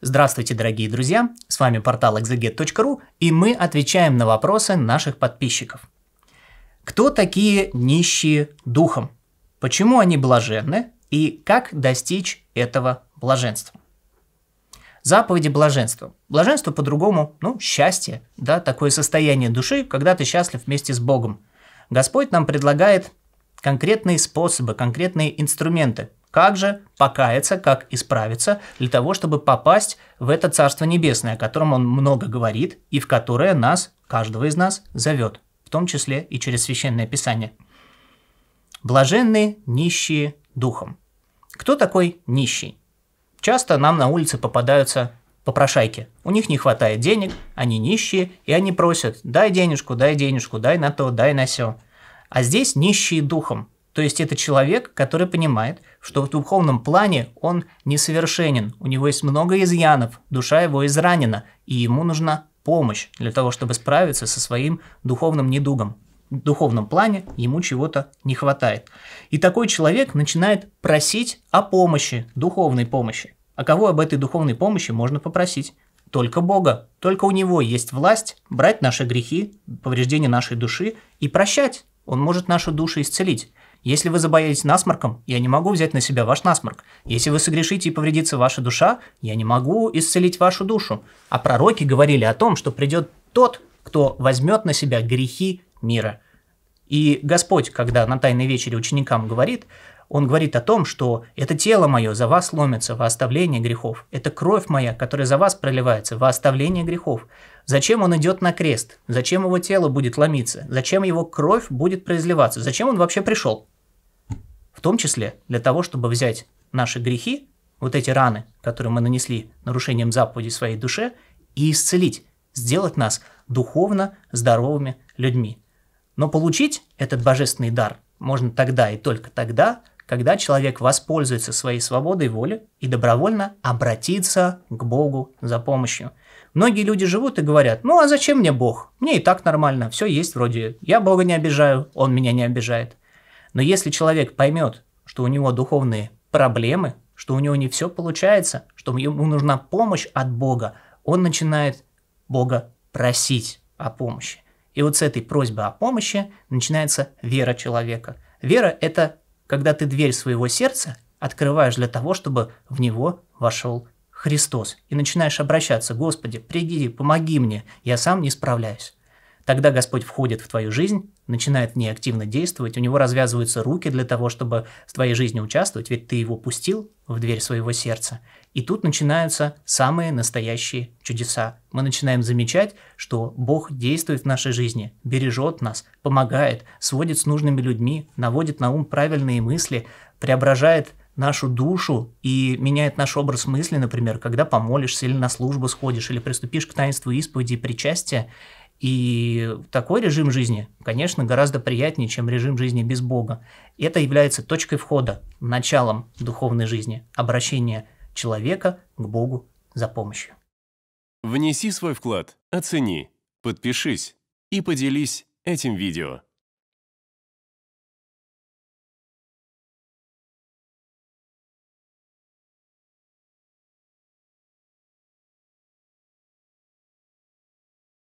Здравствуйте, дорогие друзья! С вами портал exeget.ru и мы отвечаем на вопросы наших подписчиков. Кто такие нищие духом? Почему они блаженны? И как достичь этого блаженства? Заповеди блаженства. Блаженство по-другому, ну, счастье, да, такое состояние души, когда ты счастлив вместе с Богом. Господь нам предлагает конкретные способы, конкретные инструменты, как же покаяться, как исправиться для того, чтобы попасть в это Царство Небесное, о котором он много говорит и в которое нас, каждого из нас, зовет, в том числе и через Священное Писание. Блаженные нищие духом. Кто такой нищий? Часто нам на улице попадаются попрошайки. У них не хватает денег, они нищие, и они просят «дай денежку, дай денежку, дай на то, дай на сё». А здесь нищие духом. То есть это человек, который понимает, что в духовном плане он несовершенен, у него есть много изъянов, душа его изранена, и ему нужна помощь для того, чтобы справиться со своим духовным недугом. В духовном плане ему чего-то не хватает. И такой человек начинает просить о помощи, духовной помощи. А кого об этой духовной помощи можно попросить? Только Бога. Только у Него есть власть брать наши грехи, повреждения нашей души и прощать. Он может нашу душу исцелить. Если вы заболеете насморком, я не могу взять на себя ваш насморк. Если вы согрешите и повредится ваша душа, я не могу исцелить вашу душу. А пророки говорили о том, что придет тот, кто возьмет на себя грехи мира. И Господь, когда на Тайной вечере ученикам говорит, он говорит о том, что это тело мое за вас ломится во оставление грехов, это кровь моя, которая за вас проливается во оставление грехов. Зачем он идет на крест? Зачем его тело будет ломиться? Зачем его кровь будет произливаться? Зачем он вообще пришел? том числе для того, чтобы взять наши грехи, вот эти раны, которые мы нанесли нарушением заповеди своей душе, и исцелить, сделать нас духовно здоровыми людьми. Но получить этот божественный дар можно тогда и только тогда, когда человек воспользуется своей свободой воли и добровольно обратится к Богу за помощью. Многие люди живут и говорят, ну а зачем мне Бог? Мне и так нормально, все есть вроде, я Бога не обижаю, Он меня не обижает. Но если человек поймет, что у него духовные проблемы, что у него не все получается, что ему нужна помощь от Бога, он начинает Бога просить о помощи. И вот с этой просьбы о помощи начинается вера человека. Вера – это когда ты дверь своего сердца открываешь для того, чтобы в него вошел Христос. И начинаешь обращаться, Господи, приди, помоги мне, я сам не справляюсь. Тогда Господь входит в твою жизнь, начинает неактивно действовать, у него развязываются руки для того, чтобы в твоей жизни участвовать, ведь ты его пустил в дверь своего сердца. И тут начинаются самые настоящие чудеса. Мы начинаем замечать, что Бог действует в нашей жизни, бережет нас, помогает, сводит с нужными людьми, наводит на ум правильные мысли, преображает нашу душу и меняет наш образ мысли, например, когда помолишься или на службу сходишь, или приступишь к таинству исповеди и причастия, и такой режим жизни, конечно, гораздо приятнее, чем режим жизни без Бога. Это является точкой входа, началом духовной жизни, обращение человека к Богу за помощью. Внеси свой вклад, оцени, подпишись и поделись этим видео.